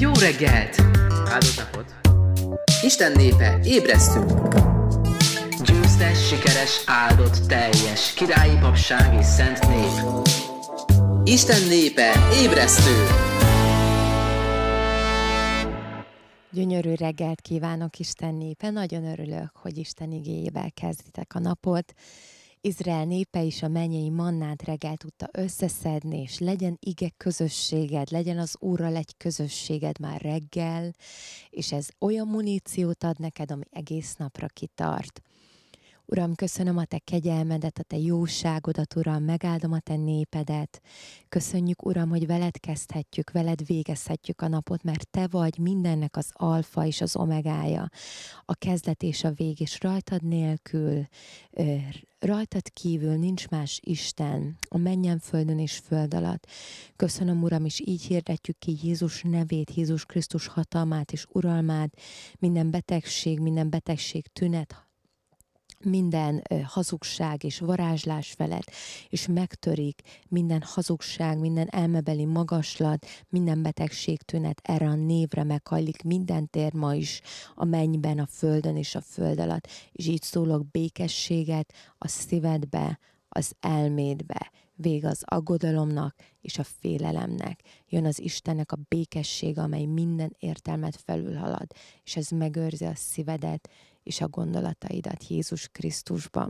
Jó reggelt! Áldott napot! Isten népe, ébresztünk! Győztes, sikeres, áldott, teljes, királyi papság és szent nép. Isten népe, ébresztő! Gyönyörű reggelt kívánok Isten népe, nagyon örülök, hogy Isten igéjével kezditek a napot. Izrael népe is a mennyei mannát reggel tudta összeszedni, és legyen ige közösséged, legyen az Úrral egy közösséged már reggel, és ez olyan muníciót ad neked, ami egész napra kitart. Uram, köszönöm a Te kegyelmedet, a Te jóságodat, Uram, megáldom a Te népedet. Köszönjük, Uram, hogy veled kezdhetjük, veled végezhetjük a napot, mert Te vagy mindennek az alfa és az omegája, a kezdet és a vég, és rajtad nélkül rajtad kívül nincs más Isten, a mennyen földön és föld alatt. Köszönöm, Uram, és így hirdetjük ki Jézus nevét, Jézus Krisztus hatalmát és uralmát, minden betegség, minden betegség tünet, minden hazugság és varázslás felett, és megtörik minden hazugság, minden elmebeli magaslat, minden tünet erre a névre meghajlik minden tér ma is, a mennyben, a földön és a föld alatt, és így szólok békességet a szívedbe, az elmédbe, vég az aggodalomnak és a félelemnek. Jön az Istennek a békesség, amely minden értelmet felülhalad, és ez megőrzi a szívedet, és a gondolataidat Jézus Krisztusba.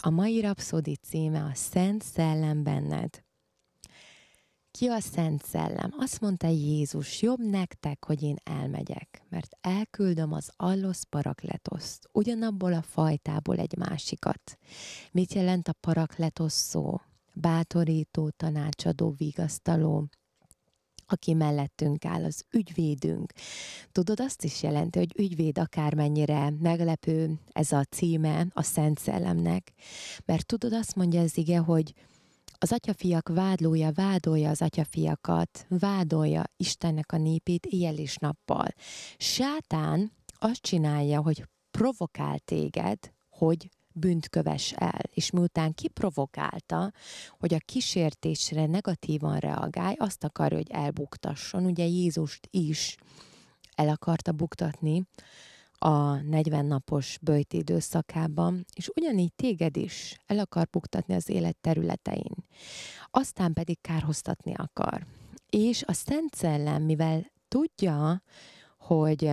A mai rapszódi címe a Szent Szellem benned. Ki a Szent Szellem? Azt mondta Jézus, jobb nektek, hogy én elmegyek, mert elküldöm az allosz parakletoszt, ugyanabból a fajtából egy másikat. Mit jelent a parakletos szó? Bátorító, tanácsadó, vigasztaló, aki mellettünk áll, az ügyvédünk. Tudod, azt is jelenti, hogy ügyvéd akármennyire meglepő ez a címe a Szent Szellemnek. Mert tudod, azt mondja ez ige, hogy az atyafiak vádlója vádolja az atyafiakat, vádolja Istennek a népét éjjel és nappal. Sátán azt csinálja, hogy provokál téged, hogy bűnt köves el. És miután kiprovokálta, hogy a kísértésre negatívan reagálj, azt akar, hogy elbuktasson. Ugye Jézust is el akarta buktatni a 40 napos bőti időszakában, és ugyanígy téged is el akar buktatni az élet területein. Aztán pedig kárhoztatni akar. És a Szent Szellem, mivel tudja, hogy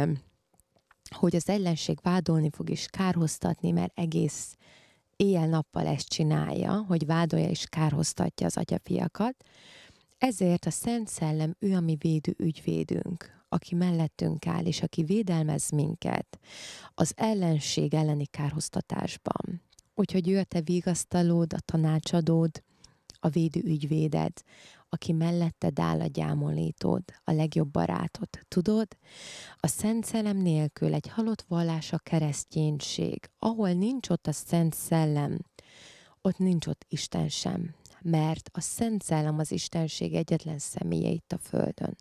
hogy az ellenség vádolni fog és kárhoztatni, mert egész éjjel-nappal ezt csinálja, hogy vádolja és kárhoztatja az atyafiakat. Ezért a Szent Szellem ő a mi védő ügyvédünk, aki mellettünk áll, és aki védelmez minket az ellenség elleni kárhoztatásban. Úgyhogy ő a te vigasztalód, a tanácsadód, a védő ügyvéded, aki melletted áll a gyámolítód, a legjobb barátod. Tudod? A Szent Szellem nélkül egy halott vallás a kereszténység. Ahol nincs ott a Szent Szellem, ott nincs ott Isten sem. Mert a Szent Szellem az Istenség egyetlen személye itt a Földön.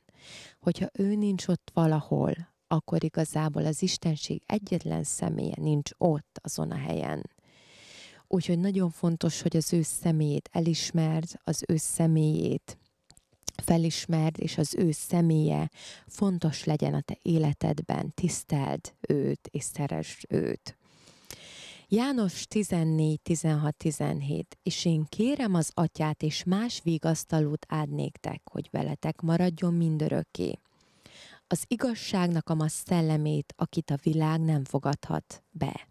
Hogyha ő nincs ott valahol, akkor igazából az Istenség egyetlen személye nincs ott azon a helyen. Úgyhogy nagyon fontos, hogy az ő személyét elismerd, az ő személyét felismerd, és az ő személye fontos legyen a te életedben, tiszteld őt, és szeresd őt. János 14, 16, 17, és én kérem az atyát, és más vigasztalót ádnéktek, hogy veletek maradjon mindörökké. Az igazságnak a más szellemét, akit a világ nem fogadhat be.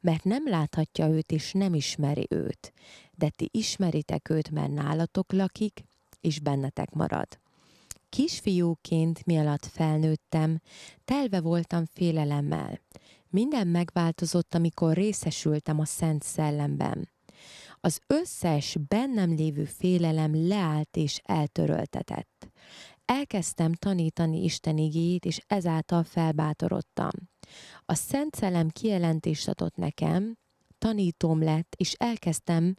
Mert nem láthatja őt, és nem ismeri őt, de ti ismeritek őt, mert nálatok lakik, is bennetek marad. Kisfiúként, mielőtt felnőttem, telve voltam félelemmel. Minden megváltozott, amikor részesültem a Szent Szellemben. Az összes bennem lévő félelem leállt és eltöröltetett. Elkezdtem tanítani Isten igéjét, és ezáltal felbátorodtam. A Szent Szellem kijelentést adott nekem, tanítóm lett, és elkezdtem,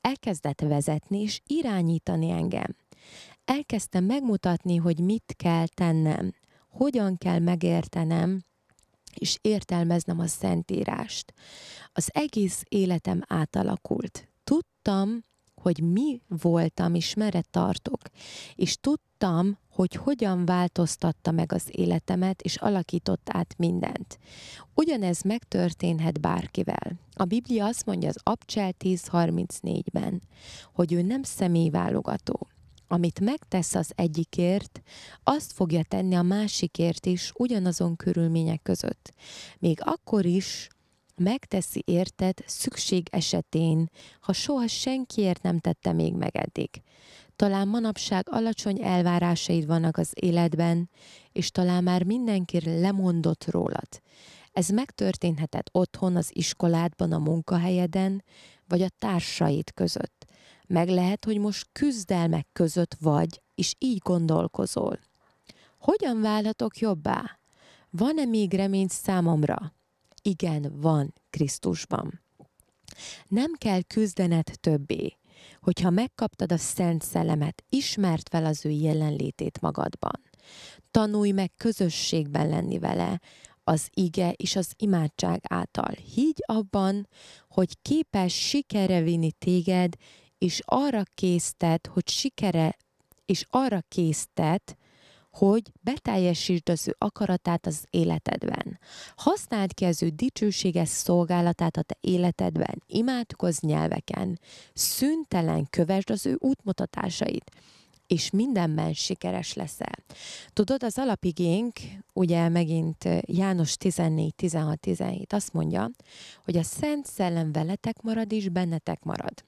elkezdett vezetni és irányítani engem elkezdtem megmutatni, hogy mit kell tennem, hogyan kell megértenem, és értelmeznem a Szentírást. Az egész életem átalakult. Tudtam, hogy mi voltam, és merre tartok, és tudtam, hogy hogyan változtatta meg az életemet, és alakított át mindent. Ugyanez megtörténhet bárkivel. A Biblia azt mondja az Abcsel 10.34-ben, hogy ő nem személyválogató amit megtesz az egyikért, azt fogja tenni a másikért is ugyanazon körülmények között. Még akkor is megteszi érted szükség esetén, ha soha senkiért nem tette még meg eddig. Talán manapság alacsony elvárásaid vannak az életben, és talán már mindenki lemondott rólad. Ez megtörténhetett otthon, az iskoládban, a munkahelyeden, vagy a társaid között meg lehet, hogy most küzdelmek között vagy, és így gondolkozol. Hogyan válhatok jobbá? Van-e még remény számomra? Igen, van Krisztusban. Nem kell küzdened többé, hogyha megkaptad a Szent Szellemet, ismert fel az ő jelenlétét magadban. Tanulj meg közösségben lenni vele, az ige és az imádság által. Higgy abban, hogy képes sikere vinni téged, és arra késztet, hogy sikere, és arra késztet, hogy beteljesítsd az ő akaratát az életedben. Használd ki az ő dicsőséges szolgálatát a te életedben, imádkozz nyelveken, szüntelen kövesd az ő útmutatásait, és mindenben sikeres leszel. Tudod, az alapigénk, ugye megint eh, János 14, 16, 17 azt mondja, hogy a Szent Szellem veletek marad és bennetek marad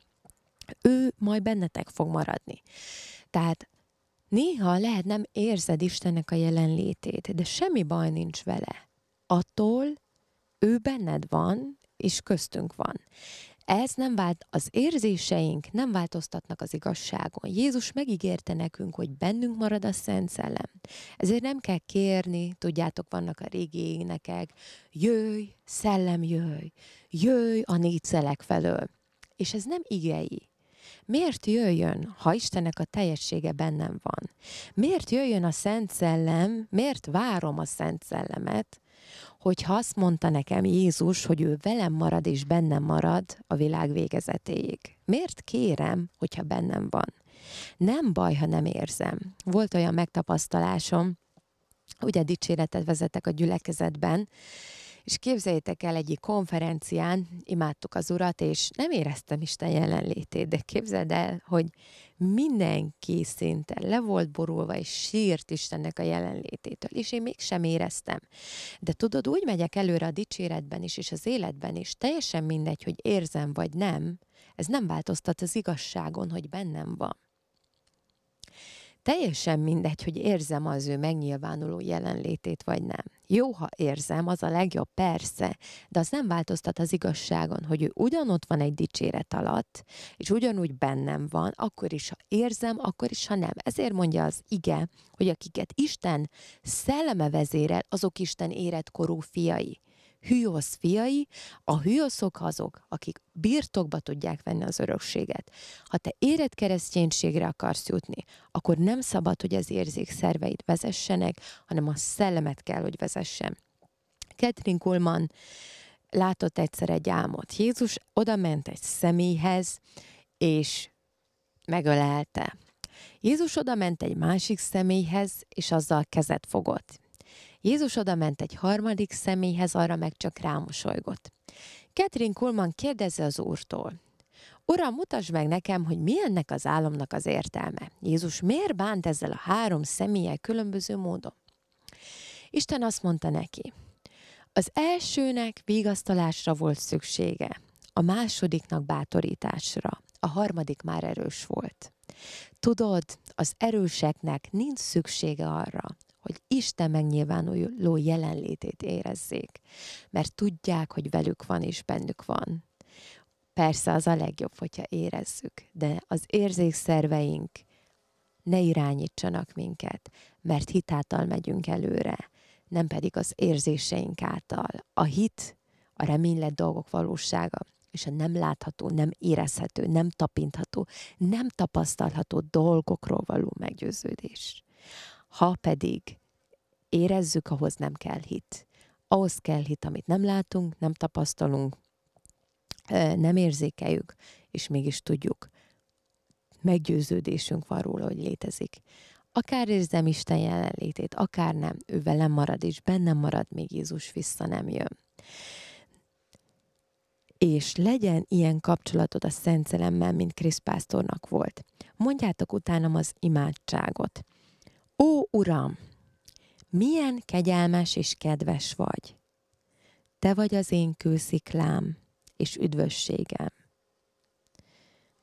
ő majd bennetek fog maradni. Tehát néha lehet nem érzed Istennek a jelenlétét, de semmi baj nincs vele. Attól ő benned van, és köztünk van. Ez nem vált, az érzéseink nem változtatnak az igazságon. Jézus megígérte nekünk, hogy bennünk marad a Szent Szellem. Ezért nem kell kérni, tudjátok, vannak a régi énekek, jöjj, szellem, jöjj, jöjj a négy szelek felől. És ez nem igei. Miért jöjjön, ha Istennek a teljessége bennem van? Miért jöjjön a Szent Szellem, miért várom a Szent Szellemet, hogyha azt mondta nekem Jézus, hogy ő velem marad és bennem marad a világ végezetéig? Miért kérem, hogyha bennem van? Nem baj, ha nem érzem. Volt olyan megtapasztalásom, ugye dicséretet vezetek a gyülekezetben, és képzeljétek el, egyik konferencián imádtuk az urat, és nem éreztem Isten jelenlétét, de képzeld el, hogy mindenki szinte le volt borulva, és sírt Istennek a jelenlététől, és én mégsem éreztem. De tudod, úgy megyek előre a dicséretben is, és az életben is, teljesen mindegy, hogy érzem vagy nem, ez nem változtat az igazságon, hogy bennem van. Teljesen mindegy, hogy érzem az ő megnyilvánuló jelenlétét, vagy nem. Jó, ha érzem, az a legjobb, persze, de az nem változtat az igazságon, hogy ő ugyanott van egy dicséret alatt, és ugyanúgy bennem van, akkor is, ha érzem, akkor is, ha nem. Ezért mondja az ige, hogy akiket Isten szelleme vezérel, azok Isten korú fiai. Hűosz fiai, a hűoszok azok, akik birtokba tudják venni az örökséget. Ha te érett kereszténységre akarsz jutni, akkor nem szabad, hogy az érzékszerveid vezessenek, hanem a szellemet kell, hogy vezessen. Catherine Kulman látott egyszer egy álmot. Jézus oda ment egy személyhez, és megölelte. Jézus oda ment egy másik személyhez, és azzal kezet fogott. Jézus oda ment egy harmadik személyhez, arra meg csak rámosolygott. Catherine Kulman kérdezi az úrtól, Uram, mutasd meg nekem, hogy mi ennek az álomnak az értelme. Jézus miért bánt ezzel a három személlyel különböző módon? Isten azt mondta neki, az elsőnek vigasztalásra volt szüksége, a másodiknak bátorításra, a harmadik már erős volt. Tudod, az erőseknek nincs szüksége arra, hogy Isten megnyilvánuló jelenlétét érezzék, mert tudják, hogy velük van és bennük van. Persze az a legjobb, hogyha érezzük, de az érzékszerveink ne irányítsanak minket, mert hitáltal megyünk előre, nem pedig az érzéseink által. A hit, a reménylet dolgok valósága, és a nem látható, nem érezhető, nem tapintható, nem tapasztalható dolgokról való meggyőződés. Ha pedig érezzük, ahhoz nem kell hit. Ahhoz kell hit, amit nem látunk, nem tapasztalunk, nem érzékeljük, és mégis tudjuk. Meggyőződésünk van róla, hogy létezik. Akár érzem Isten jelenlétét, akár nem, ő velem marad, és bennem marad, még Jézus vissza nem jön. És legyen ilyen kapcsolatod a Szent Szelemmel, mint Krisz pásztornak volt. Mondjátok utánam az imádságot. Ó, Uram, milyen kegyelmes és kedves vagy! Te vagy az én kősziklám és üdvösségem.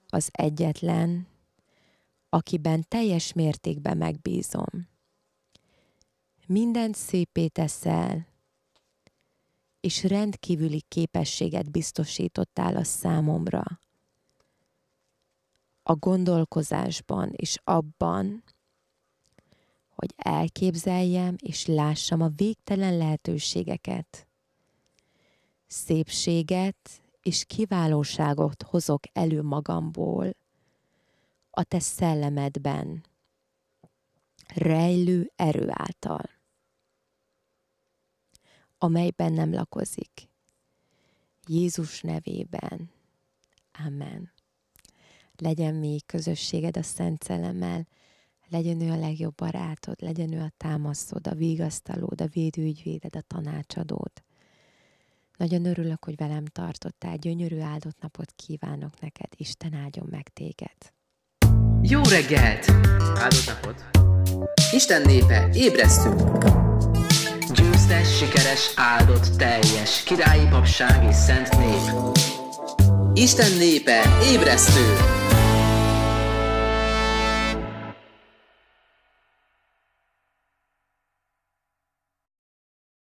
Az egyetlen, akiben teljes mértékben megbízom. Mindent szépé teszel, és rendkívüli képességet biztosítottál a számomra. A gondolkozásban és abban, hogy elképzeljem és lássam a végtelen lehetőségeket. Szépséget és kiválóságot hozok elő magamból, a te szellemedben, rejlő erő által, amely bennem lakozik. Jézus nevében. Amen. Legyen még közösséged a Szent Szellemmel, legyen ő a legjobb barátod, legyen ő a támaszod, a vigasztalód, a védőügyvéded, a tanácsadód. Nagyon örülök, hogy velem tartottál, gyönyörű áldott napot kívánok neked, Isten áldjon meg téged. Jó reggelt! Áldott napot! Isten népe, ébresztünk! Győztes, sikeres, áldott, teljes, királyi papság és szent nép. Isten népe, ébresztő!